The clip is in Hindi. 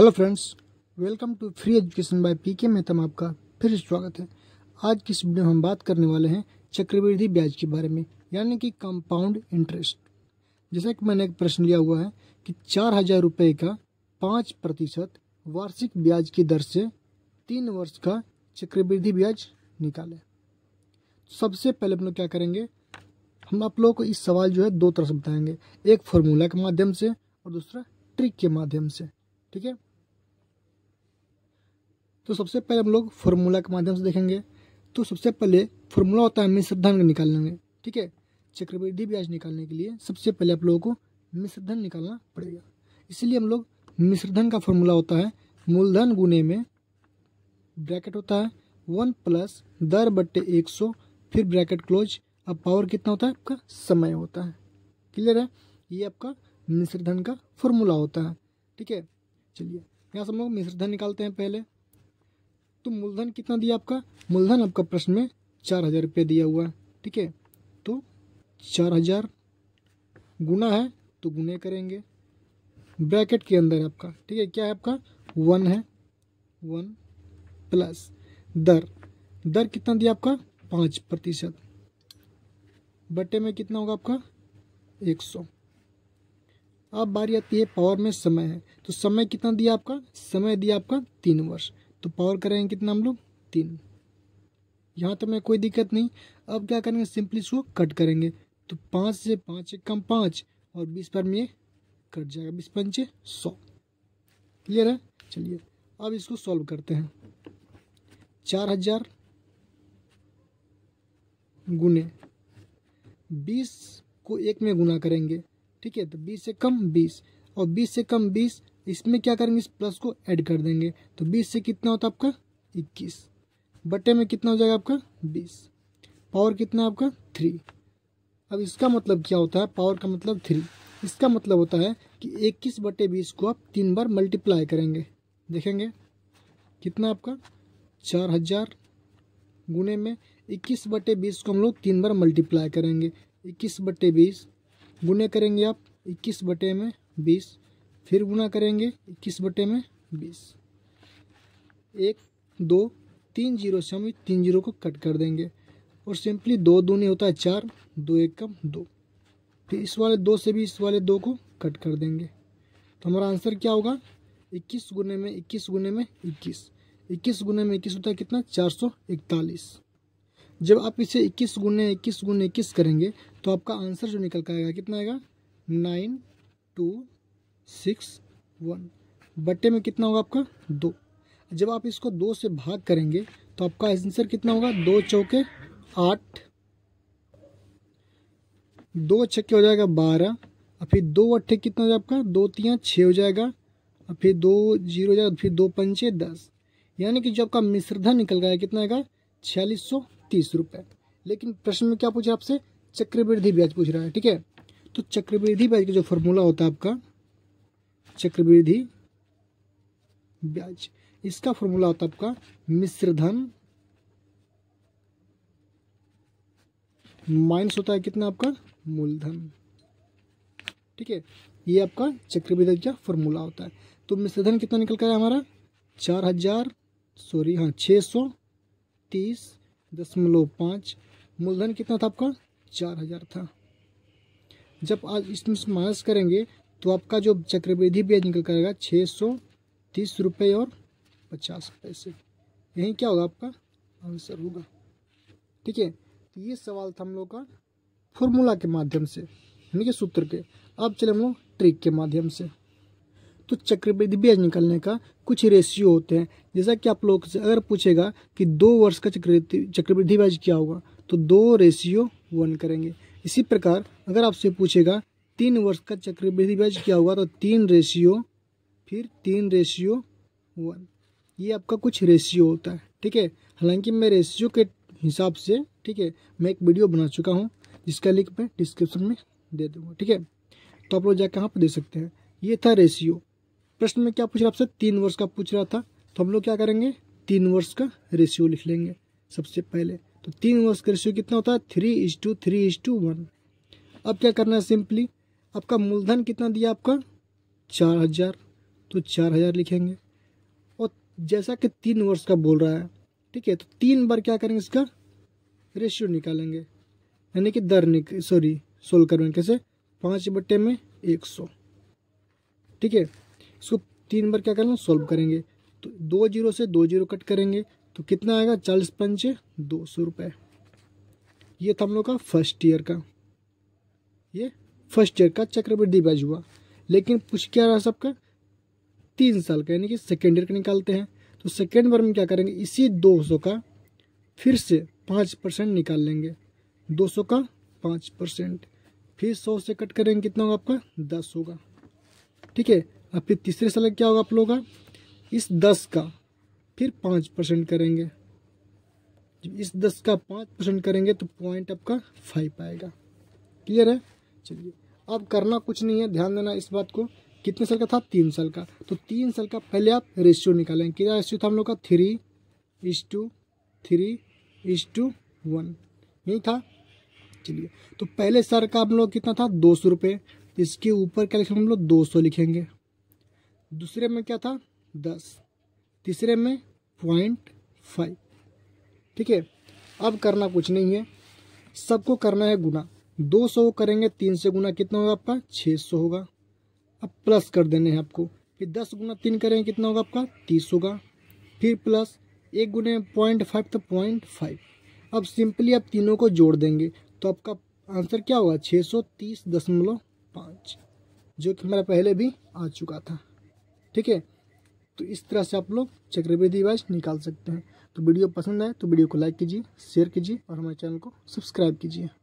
hello friends welcome to free education by PK के मेहतम आपका फिर स्वागत है आज की इस वीडियो में हम बात करने वाले हैं चक्रवृद्धि ब्याज के बारे में यानी कि कंपाउंड इंटरेस्ट जैसा कि मैंने एक प्रश्न लिया हुआ है कि चार हजार रुपये का पाँच प्रतिशत वार्षिक ब्याज की दर से तीन वर्ष का चक्रवृद्धि ब्याज निकाले सबसे पहले हम लोग क्या करेंगे हम आप लोगों को इस सवाल जो है दो तरह से बताएंगे एक फॉर्मूला के माध्यम से और दूसरा ट्रिक के माध्यम से ठीक है तो सबसे पहले हम लोग फॉर्मूला के माध्यम से देखेंगे तो सबसे पहले फॉर्मूला होता है मिश्रधन निकालने में ठीक है चक्रवृद्धि ब्याज निकालने के लिए सबसे पहले आप लोगों को मिश्रधन निकालना पड़ेगा इसलिए हम लोग मिश्रधन का फॉर्मूला होता है मूलधन गुने में ब्रैकेट होता है वन प्लस दर बट्टे एक सौ फिर ब्रैकेट क्लोज अब पावर कितना होता है आपका समय होता है क्लियर है ये आपका मिश्रधन का फॉर्मूला होता है ठीक है चलिए यहाँ से हम लोग मिश्रधन निकालते हैं पहले तो मूलधन कितना दिया आपका मूलधन आपका प्रश्न में चार हज़ार रुपया दिया हुआ है ठीक है तो चार हज़ार गुना है तो गुने करेंगे ब्रैकेट के अंदर आपका ठीक है क्या है आपका वन है वन प्लस दर दर कितना दिया आपका पाँच प्रतिशत बटे में कितना होगा आपका एक सौ अब बारी आती है पावर में समय है तो समय कितना दिया आपका समय दिया आपका तीन वर्ष तो पावर करेंगे कितना हम लोग तीन यहाँ तो मैं कोई दिक्कत नहीं अब क्या करेंगे सिंपली इसको कट करेंगे तो पाँच से पाँच एक कम पाँच और बीस पर में कट जाएगा बीस पंचे सौ क्लियर है चलिए अब इसको सॉल्व करते हैं चार हजार गुने बीस को एक में गुना करेंगे ठीक है तो बीस से कम बीस और बीस से कम बीस इसमें क्या करेंगे इस प्लस को ऐड कर देंगे तो बीस से कितना होता है आपका इक्कीस बटे में कितना हो जाएगा आपका बीस पावर कितना आपका थ्री अब इसका मतलब क्या होता है पावर का मतलब थ्री इसका मतलब होता है कि इक्कीस बटे बीस को आप तीन बार मल्टीप्लाई करेंगे देखेंगे कितना आपका चार हजार गुने में इक्कीस बटे बीस को हम लोग तीन बार मल्टीप्लाई करेंगे इक्कीस बटे बीस गुने करेंगे आप इक्कीस बटे में बीस फिर गुना करेंगे इक्कीस बटे में बीस एक दो तीन जीरो से हम तीन जीरो को कट कर देंगे और सिंपली दो दूनी होता है चार दो एक कम दो फिर इस वाले दो से भी इस वाले दो को कट कर देंगे तो हमारा आंसर क्या होगा इक्कीस गुने में इक्कीस गुने में इक्कीस इक्कीस गुने में इक्कीस होता है कितना चार सौ इकतालीस जब आप इसे इक्कीस गुने इक्कीस गुने इक्कीस करेंगे तो आपका आंसर जो निकल कर आएगा कितना आएगा नाइन टू सिक्स वन बट्टे में कितना होगा आपका दो जब आप इसको दो से भाग करेंगे तो आपका आंसर कितना होगा दो चौके आठ दो छक्के हो जाएगा बारह और फिर दो अट्ठे कितना हो जाएगा आपका दो तिया छः हो जाएगा और फिर दो जीरो हो जाएगा तो फिर दो पंचे दस यानी कि जो आपका मिश्रधन निकल गया कितना आएगा छियालीस सौ तीस रुपये लेकिन प्रश्न में क्या पूछा आपसे चक्रवृद्धि ब्याज पूछ रहा है ठीक है तो चक्रवृद्धि ब्याज का जो फॉर्मूला होता है आपका चक्रवृद्धि ब्याज इसका फॉर्मूला होता है आपका मिश्रधन माइनस होता है कितना आपका मूलधन ठीक है ये आपका चक्रवृद्धि का फॉर्मूला होता है तो मिश्रधन कितना निकल कर है हमारा चार हजार सॉरी हाँ छः सौ तीस दशमलव पाँच मूलधन कितना था आपका चार हजार था जब आज इसमें माइनस करेंगे तो आपका जो चक्रवृद्धि ब्याज निकल कर आएगा छः सौ तीस रुपये और पचास पैसे यही क्या होगा आपका आंसर होगा ठीक है तो ये सवाल था हम लोग का फॉर्मूला के माध्यम से यानी कि सूत्र के अब चले हम लोग ट्रिक के माध्यम से तो चक्रवृद्धि ब्याज निकलने का कुछ रेशियो होते हैं जैसा कि आप लोग से अगर पूछेगा कि दो वर्ष का चक्रवृद्धि चक्रवृद्धि ब्याज क्या होगा तो दो रेशियो वन करेंगे इसी प्रकार अगर आपसे पूछेगा तीन वर्ष का चक्रवृद्धि ब्याज क्या हुआ तो तीन रेशियो फिर तीन रेशियो वन ये आपका कुछ रेशियो होता है ठीक है हालांकि मैं रेशियो के हिसाब से ठीक है मैं एक वीडियो बना चुका हूँ जिसका लिंक मैं डिस्क्रिप्शन में दे दूँगा ठीक है तो आप लोग जाकर कहाँ पर दे सकते हैं ये था रेशियो प्रश्न में क्या पूछ रहा आपसे तीन वर्ष का पूछ रहा था तो हम लोग क्या करेंगे तीन वर्ष का रेशियो लिख लेंगे सबसे पहले तो तीन वर्ष का रेशियो कितना होता है three is to three is to one अब क्या करना है सिंपली आपका मूलधन कितना दिया आपका चार हज़ार तो चार हज़ार लिखेंगे और जैसा कि तीन वर्ष का बोल रहा है ठीक है तो तीन बार क्या करेंगे इसका रेशियो निकालेंगे यानी कि दर निक सॉरी सोल्व करेंगे कैसे पाँच बट्टे में एक सौ ठीक है इसको तीन बार क्या करना सोल्व करेंगे तो दो जीरो से दो जीरो कट करेंगे तो कितना आएगा चालीस पंच दो सौ रुपये ये था हम लोग का फर्स्ट ईयर का ये फर्स्ट ईयर का चक्रवृद्धि ब्याज हुआ लेकिन पूछ क्या रहा सबका तीन साल का यानी कि सेकेंड ईयर का निकालते हैं तो सेकेंड बार में क्या करेंगे इसी 200 का फिर से पाँच परसेंट निकाल लेंगे 200 का पाँच परसेंट फिर 100 से कट करेंगे कितना होगा आपका दस होगा ठीक है अब फिर तीसरे साल क्या होगा आप लोगों का इस दस का फिर पाँच परसेंट करेंगे जब इस दस का पाँच परसेंट करेंगे तो पॉइंट आपका फाइव आएगा क्लियर है चलिए अब करना कुछ नहीं है ध्यान देना इस बात को कितने साल का था तीन साल का तो तीन साल का पहले आप रेशियो निकालेंगे कितना रेशियो था हम लोग का three is to three is to one यही था चलिए तो पहले साल का हम लोग कितना था दो सौ रुपये इसके ऊपर क्या लिखेंगे हम लोग दो सौ लिखेंगे दूसरे में क्या था दस तीसरे में पॉइंट फाइव ठीक है अब करना कुछ नहीं है सबको करना है गुना दो सौ करेंगे तीन से गुना कितना होगा आपका छः सौ होगा अब प्लस कर देने हैं आपको फिर दस गुना तीन करेंगे कितना होगा आपका तीस होगा फिर प्लस एक गुने पॉइंट फाइव तो पॉइंट फाइव अब सिंपली आप तीनों को जोड़ देंगे तो आपका आंसर क्या होगा छः सौ तीस दशमलव पाँच जो कि हमारा पहले भी आ चुका था ठीक है तो इस तरह से आप लोग चक्रवृद्धि वाइज निकाल सकते हैं तो वीडियो पसंद आए तो वीडियो को लाइक कीजिए शेयर कीजिए और हमारे चैनल को सब्सक्राइब कीजिए